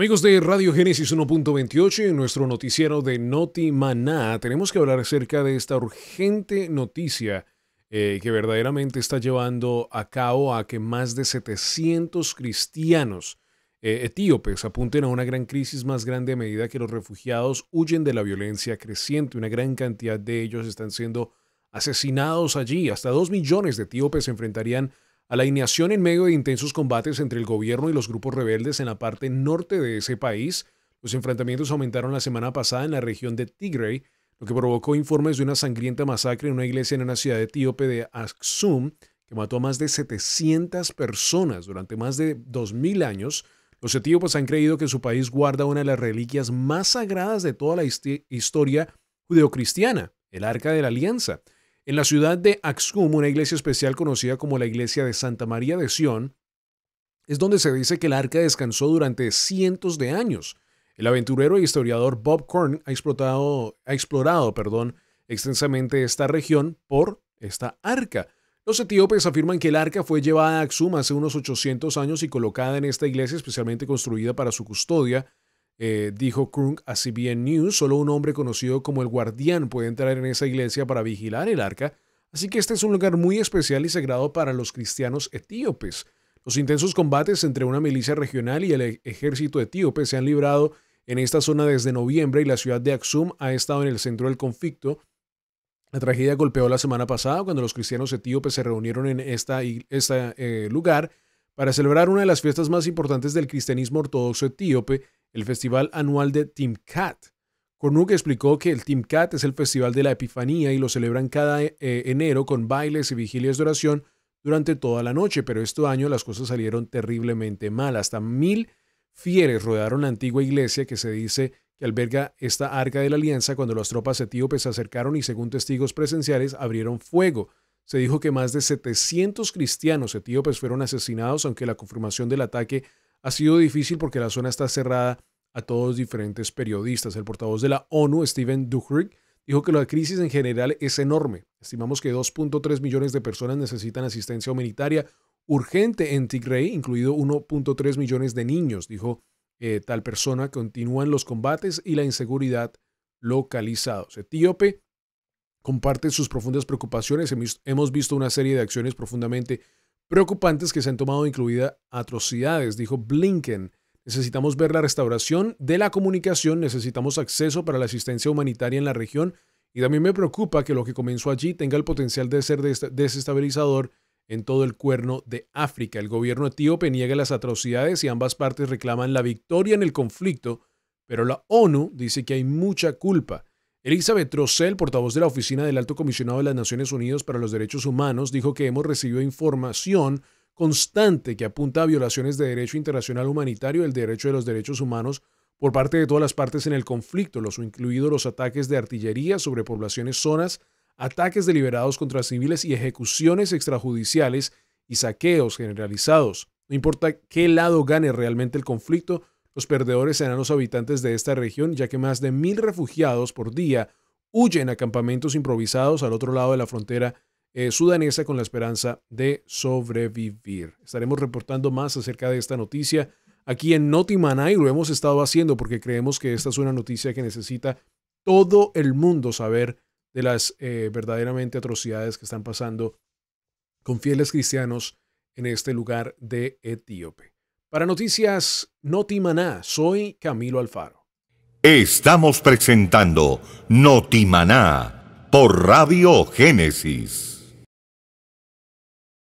Amigos de Radio Génesis 1.28, en nuestro noticiero de Noti Maná, tenemos que hablar acerca de esta urgente noticia eh, que verdaderamente está llevando a cabo a que más de 700 cristianos eh, etíopes apunten a una gran crisis más grande a medida que los refugiados huyen de la violencia creciente. Una gran cantidad de ellos están siendo asesinados allí. Hasta 2 millones de etíopes se enfrentarían a la en medio de intensos combates entre el gobierno y los grupos rebeldes en la parte norte de ese país. Los enfrentamientos aumentaron la semana pasada en la región de Tigray, lo que provocó informes de una sangrienta masacre en una iglesia en una ciudad etíope de Aksum, que mató a más de 700 personas durante más de 2.000 años. Los etíopes han creído que su país guarda una de las reliquias más sagradas de toda la historia judeocristiana, el Arca de la Alianza, en la ciudad de Axum, una iglesia especial conocida como la iglesia de Santa María de Sion, es donde se dice que el arca descansó durante cientos de años. El aventurero e historiador Bob Korn ha, explotado, ha explorado perdón, extensamente esta región por esta arca. Los etíopes afirman que el arca fue llevada a Axum hace unos 800 años y colocada en esta iglesia especialmente construida para su custodia, eh, dijo Krunk a CBN News, solo un hombre conocido como el guardián puede entrar en esa iglesia para vigilar el arca, así que este es un lugar muy especial y sagrado para los cristianos etíopes. Los intensos combates entre una milicia regional y el e-, ejército etíope se han librado en esta zona desde noviembre y la ciudad de Aksum ha estado en el centro del conflicto. La tragedia golpeó la semana pasada cuando los cristianos etíopes se reunieron en este esta, eh, lugar para celebrar una de las fiestas más importantes del cristianismo ortodoxo etíope, el festival anual de Timkat. Cornuke explicó que el Timkat es el festival de la Epifanía y lo celebran cada eh, enero con bailes y vigilias de oración durante toda la noche, pero este año las cosas salieron terriblemente mal. Hasta mil fieles rodearon la antigua iglesia que se dice que alberga esta arca de la alianza cuando las tropas etíopes se acercaron y según testigos presenciales abrieron fuego. Se dijo que más de 700 cristianos etíopes fueron asesinados, aunque la confirmación del ataque ha sido difícil porque la zona está cerrada a todos diferentes periodistas. El portavoz de la ONU, Steven Duhrig, dijo que la crisis en general es enorme. Estimamos que 2.3 millones de personas necesitan asistencia humanitaria urgente en Tigray, incluido 1.3 millones de niños, dijo eh, tal persona. Continúan los combates y la inseguridad localizados. Etíope comparte sus profundas preocupaciones. Hemos visto una serie de acciones profundamente preocupantes que se han tomado, incluida atrocidades, dijo Blinken. Necesitamos ver la restauración de la comunicación, necesitamos acceso para la asistencia humanitaria en la región y también me preocupa que lo que comenzó allí tenga el potencial de ser desestabilizador en todo el cuerno de África. El gobierno etíope niega las atrocidades y ambas partes reclaman la victoria en el conflicto, pero la ONU dice que hay mucha culpa. Elizabeth Rossell, portavoz de la Oficina del Alto Comisionado de las Naciones Unidas para los Derechos Humanos, dijo que hemos recibido información constante que apunta a violaciones de derecho internacional humanitario y el derecho de los derechos humanos por parte de todas las partes en el conflicto, los incluidos los ataques de artillería sobre poblaciones zonas, ataques deliberados contra civiles y ejecuciones extrajudiciales y saqueos generalizados. No importa qué lado gane realmente el conflicto, los perdedores serán los habitantes de esta región, ya que más de mil refugiados por día huyen a campamentos improvisados al otro lado de la frontera eh, sudanesa con la esperanza de sobrevivir. Estaremos reportando más acerca de esta noticia aquí en y Lo hemos estado haciendo porque creemos que esta es una noticia que necesita todo el mundo saber de las eh, verdaderamente atrocidades que están pasando con fieles cristianos en este lugar de Etíope. Para Noticias Notimaná, soy Camilo Alfaro. Estamos presentando Notimaná por Radio Génesis.